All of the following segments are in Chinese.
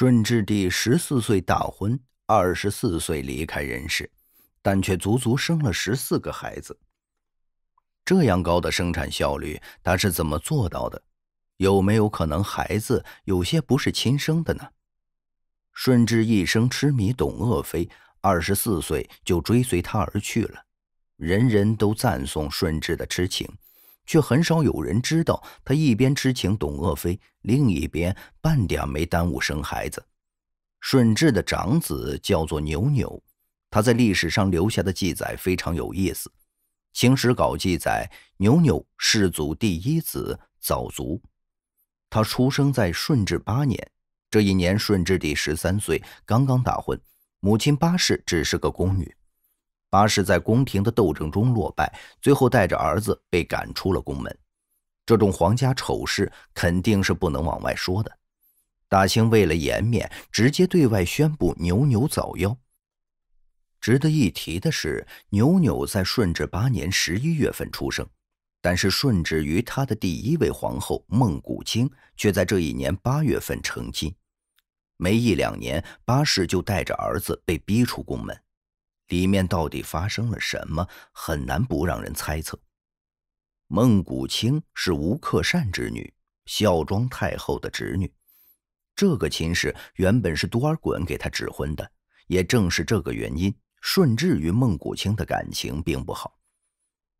顺治帝十四岁大婚，二十四岁离开人世，但却足足生了十四个孩子。这样高的生产效率，他是怎么做到的？有没有可能孩子有些不是亲生的呢？顺治一生痴迷董鄂妃，二十四岁就追随她而去了，人人都赞颂顺治的痴情。却很少有人知道，他一边痴情董鄂妃，另一边半点没耽误生孩子。顺治的长子叫做牛牛，他在历史上留下的记载非常有意思。《清史稿》记载，牛牛世祖第一子早卒。他出生在顺治八年，这一年顺治帝十三岁，刚刚大婚，母亲八氏只是个宫女。八氏在宫廷的斗争中落败，最后带着儿子被赶出了宫门。这种皇家丑事肯定是不能往外说的。大清为了颜面，直接对外宣布牛牛早夭。值得一提的是，牛牛在顺治八年十一月份出生，但是顺治与他的第一位皇后孟古青却在这一年八月份成亲。没一两年，八氏就带着儿子被逼出宫门。里面到底发生了什么，很难不让人猜测。孟古青是吴克善之女，孝庄太后的侄女，这个亲事原本是多尔衮给她指婚的，也正是这个原因，顺治与孟古青的感情并不好。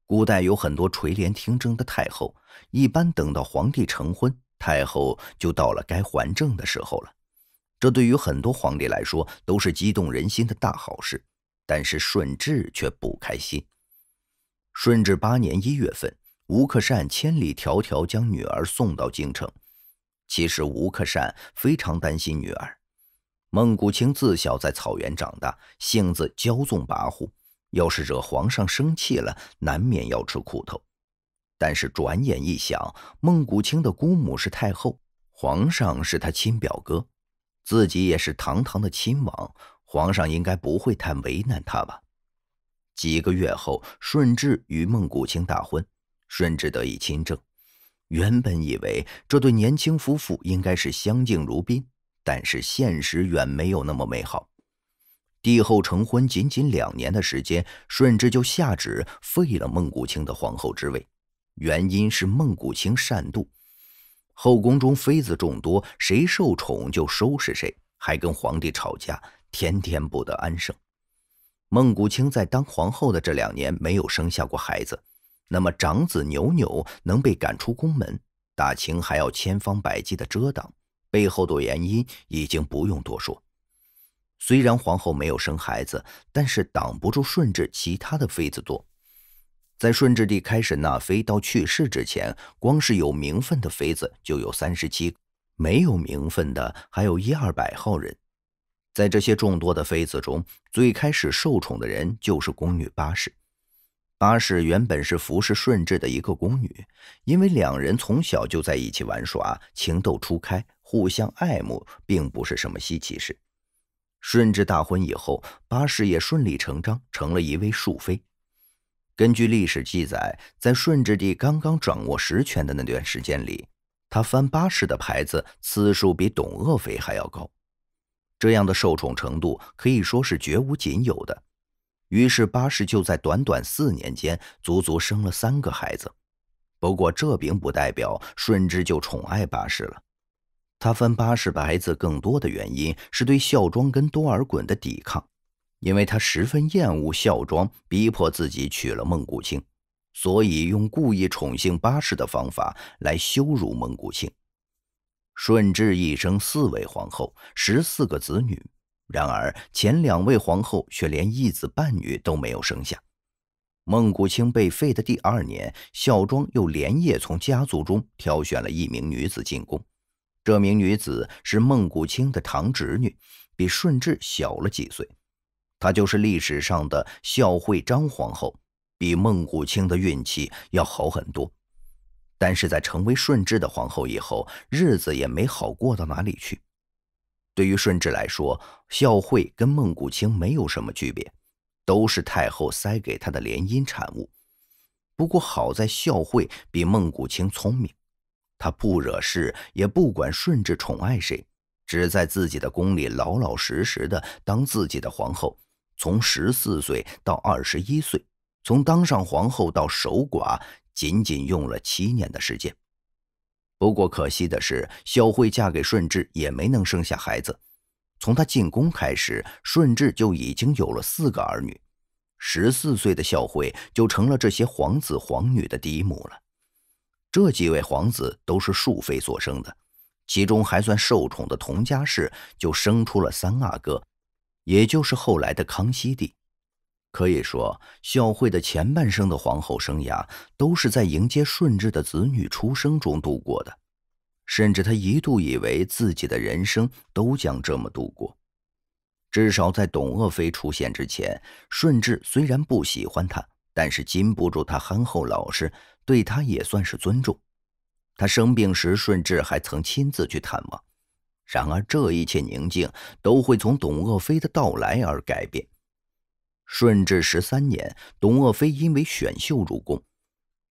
古代有很多垂帘听政的太后，一般等到皇帝成婚，太后就到了该还政的时候了。这对于很多皇帝来说，都是激动人心的大好事。但是顺治却不开心。顺治八年一月份，吴克善千里迢迢将女儿送到京城。其实吴克善非常担心女儿。孟古青自小在草原长大，性子骄纵跋扈，要是惹皇上生气了，难免要吃苦头。但是转眼一想，孟古青的姑母是太后，皇上是他亲表哥，自己也是堂堂的亲王。皇上应该不会太为难他吧？几个月后，顺治与孟古青大婚，顺治得以亲政。原本以为这对年轻夫妇应该是相敬如宾，但是现实远没有那么美好。帝后成婚仅仅两年的时间，顺治就下旨废了孟古青的皇后之位，原因是孟古青善妒，后宫中妃子众多，谁受宠就收拾谁，还跟皇帝吵架。天天不得安生。孟古青在当皇后的这两年没有生下过孩子，那么长子牛牛能被赶出宫门，大清还要千方百计的遮挡，背后的原因已经不用多说。虽然皇后没有生孩子，但是挡不住顺治其他的妃子多。在顺治帝开始纳妃到去世之前，光是有名分的妃子就有三十七，没有名分的还有一二百号人。在这些众多的妃子中，最开始受宠的人就是宫女八氏。八氏原本是服侍顺治的一个宫女，因为两人从小就在一起玩耍，情窦初开，互相爱慕，并不是什么稀奇事。顺治大婚以后，八氏也顺理成章成了一位庶妃。根据历史记载，在顺治帝刚刚掌握实权的那段时间里，他翻八氏的牌子次数比董鄂妃还要高。这样的受宠程度可以说是绝无仅有的，于是巴氏就在短短四年间足足生了三个孩子。不过这并不代表顺治就宠爱巴氏了，他分巴氏的孩子更多的原因是对孝庄跟多尔衮的抵抗，因为他十分厌恶孝庄逼迫自己娶了孟古庆，所以用故意宠幸巴氏的方法来羞辱孟古庆。顺治一生四位皇后，十四个子女，然而前两位皇后却连一子半女都没有生下。孟古青被废的第二年，孝庄又连夜从家族中挑选了一名女子进宫。这名女子是孟古青的堂侄女，比顺治小了几岁。她就是历史上的孝惠章皇后，比孟古青的运气要好很多。但是在成为顺治的皇后以后，日子也没好过到哪里去。对于顺治来说，孝惠跟孟古青没有什么区别，都是太后塞给他的联姻产物。不过好在孝惠比孟古青聪明，她不惹事，也不管顺治宠爱谁，只在自己的宫里老老实实的当自己的皇后。从十四岁到二十一岁，从当上皇后到守寡。仅仅用了七年的时间，不过可惜的是，孝惠嫁给顺治也没能生下孩子。从他进宫开始，顺治就已经有了四个儿女，十四岁的孝惠就成了这些皇子皇女的嫡母了。这几位皇子都是庶妃所生的，其中还算受宠的佟佳氏就生出了三阿哥，也就是后来的康熙帝。可以说，孝惠的前半生的皇后生涯都是在迎接顺治的子女出生中度过的，甚至他一度以为自己的人生都将这么度过。至少在董鄂妃出现之前，顺治虽然不喜欢她，但是禁不住她憨厚老实，对她也算是尊重。她生病时，顺治还曾亲自去探望。然而，这一切宁静都会从董鄂妃的到来而改变。顺治十三年，董鄂妃因为选秀入宫，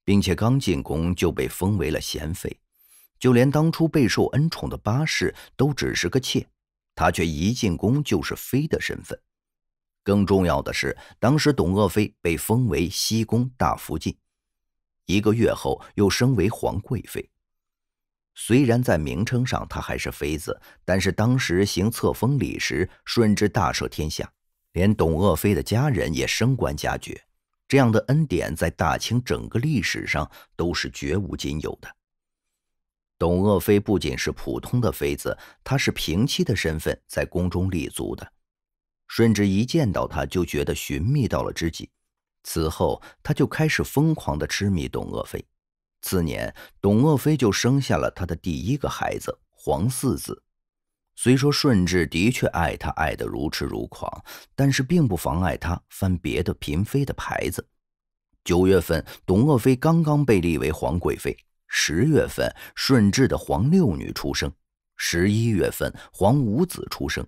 并且刚进宫就被封为了贤妃。就连当初备受恩宠的八氏都只是个妾，她却一进宫就是妃的身份。更重要的是，当时董鄂妃被封为西宫大福晋，一个月后又升为皇贵妃。虽然在名称上她还是妃子，但是当时行册封礼时，顺治大赦天下。连董鄂妃的家人也升官加爵，这样的恩典在大清整个历史上都是绝无仅有的。董鄂妃不仅是普通的妃子，她是平妻的身份在宫中立足的。顺治一见到她就觉得寻觅到了知己，此后他就开始疯狂的痴迷董鄂妃。次年，董鄂妃就生下了他的第一个孩子，皇四子。虽说顺治的确爱她，爱得如痴如狂，但是并不妨碍他翻别的嫔妃的牌子。九月份，董鄂妃刚刚被立为皇贵妃；十月份，顺治的皇六女出生；十一月份，皇五子出生。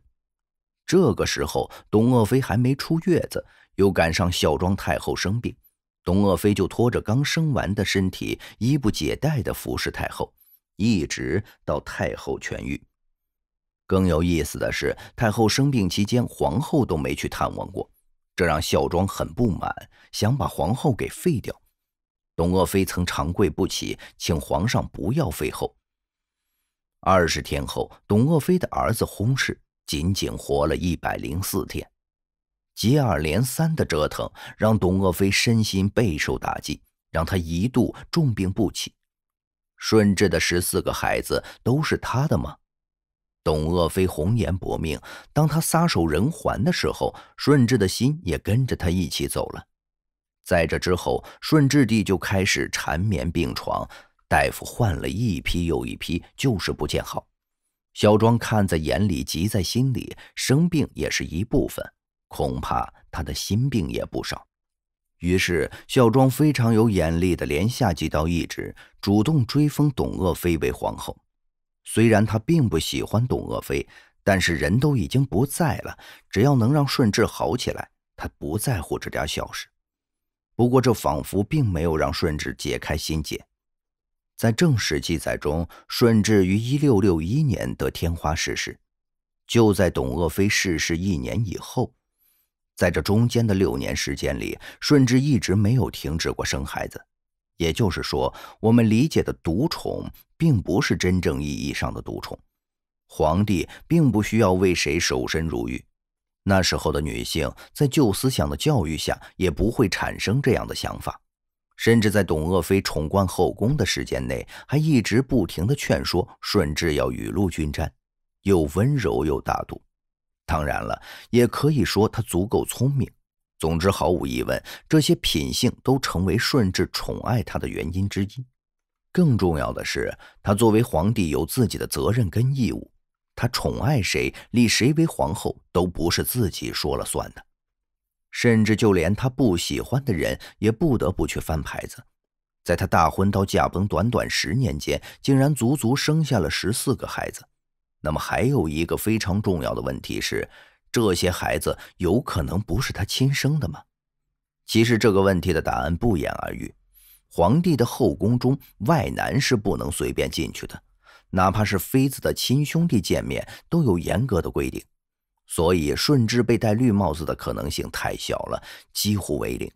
这个时候，董鄂妃还没出月子，又赶上孝庄太后生病，董鄂妃就拖着刚生完的身体，衣不解带的服侍太后，一直到太后痊愈。更有意思的是，太后生病期间，皇后都没去探望过，这让孝庄很不满，想把皇后给废掉。董鄂妃曾长跪不起，请皇上不要废后。二十天后，董鄂妃的儿子薨逝，仅仅活了一百零四天。接二连三的折腾，让董鄂妃身心备受打击，让她一度重病不起。顺治的十四个孩子都是他的吗？董鄂妃红颜薄命，当她撒手人寰的时候，顺治的心也跟着她一起走了。在这之后，顺治帝就开始缠绵病床，大夫换了一批又一批，就是不见好。小庄看在眼里，急在心里。生病也是一部分，恐怕他的心病也不少。于是，孝庄非常有眼力的连下几道懿旨，主动追封董鄂妃为皇后。虽然他并不喜欢董鄂妃，但是人都已经不在了，只要能让顺治好起来，他不在乎这点小事。不过这仿佛并没有让顺治解开心结。在正史记载中，顺治于一六六一年得天花逝世，就在董鄂妃逝世一年以后，在这中间的六年时间里，顺治一直没有停止过生孩子，也就是说，我们理解的独宠。并不是真正意义上的独宠，皇帝并不需要为谁守身如玉。那时候的女性，在旧思想的教育下，也不会产生这样的想法。甚至在董鄂妃宠冠后宫的时间内，还一直不停的劝说顺治要雨露均沾，又温柔又大度。当然了，也可以说她足够聪明。总之，毫无疑问，这些品性都成为顺治宠爱她的原因之一。更重要的是，他作为皇帝有自己的责任跟义务，他宠爱谁、立谁为皇后都不是自己说了算的，甚至就连他不喜欢的人也不得不去翻牌子。在他大婚到驾崩短短十年间，竟然足足生下了十四个孩子。那么，还有一个非常重要的问题是：这些孩子有可能不是他亲生的吗？其实这个问题的答案不言而喻。皇帝的后宫中，外男是不能随便进去的，哪怕是妃子的亲兄弟见面都有严格的规定，所以顺治被戴绿帽子的可能性太小了，几乎为零。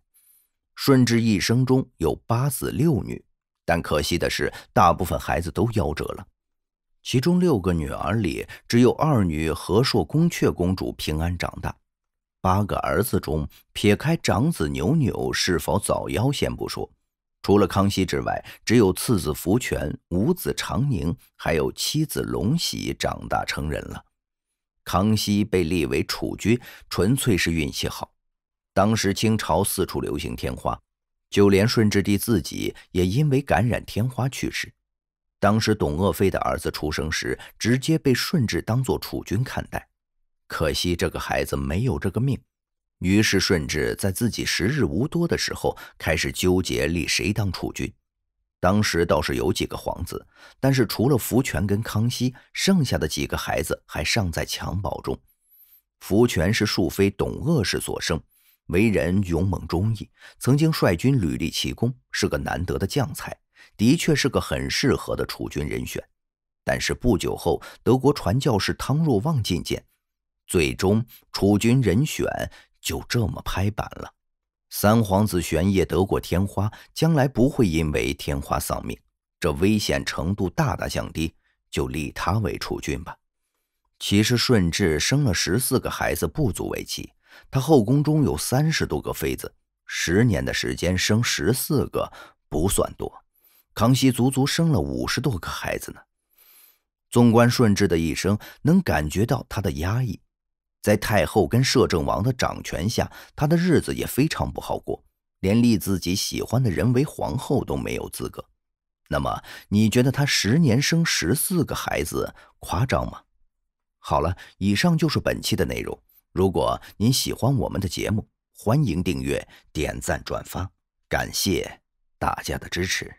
顺治一生中有八子六女，但可惜的是，大部分孩子都夭折了。其中六个女儿里，只有二女和硕宫阙公主平安长大；八个儿子中，撇开长子牛牛是否早夭先不说。除了康熙之外，只有次子福全、五子长宁，还有七子隆禧长大成人了。康熙被立为储君，纯粹是运气好。当时清朝四处流行天花，就连顺治帝自己也因为感染天花去世。当时董鄂妃的儿子出生时，直接被顺治当做储君看待，可惜这个孩子没有这个命。于是顺治在自己时日无多的时候，开始纠结立谁当储君。当时倒是有几个皇子，但是除了福全跟康熙，剩下的几个孩子还尚在襁褓中。福全是庶妃董鄂氏所生，为人勇猛忠义，曾经率军屡立奇功，是个难得的将才，的确是个很适合的储君人选。但是不久后，德国传教士汤若望觐见，最终储君人选。就这么拍板了，三皇子玄烨得过天花，将来不会因为天花丧命，这危险程度大大降低，就立他为储君吧。其实顺治生了十四个孩子不足为奇，他后宫中有三十多个妃子，十年的时间生十四个不算多，康熙足足生了五十多个孩子呢。纵观顺治的一生，能感觉到他的压抑。在太后跟摄政王的掌权下，她的日子也非常不好过，连立自己喜欢的人为皇后都没有资格。那么，你觉得她十年生十四个孩子夸张吗？好了，以上就是本期的内容。如果您喜欢我们的节目，欢迎订阅、点赞、转发，感谢大家的支持。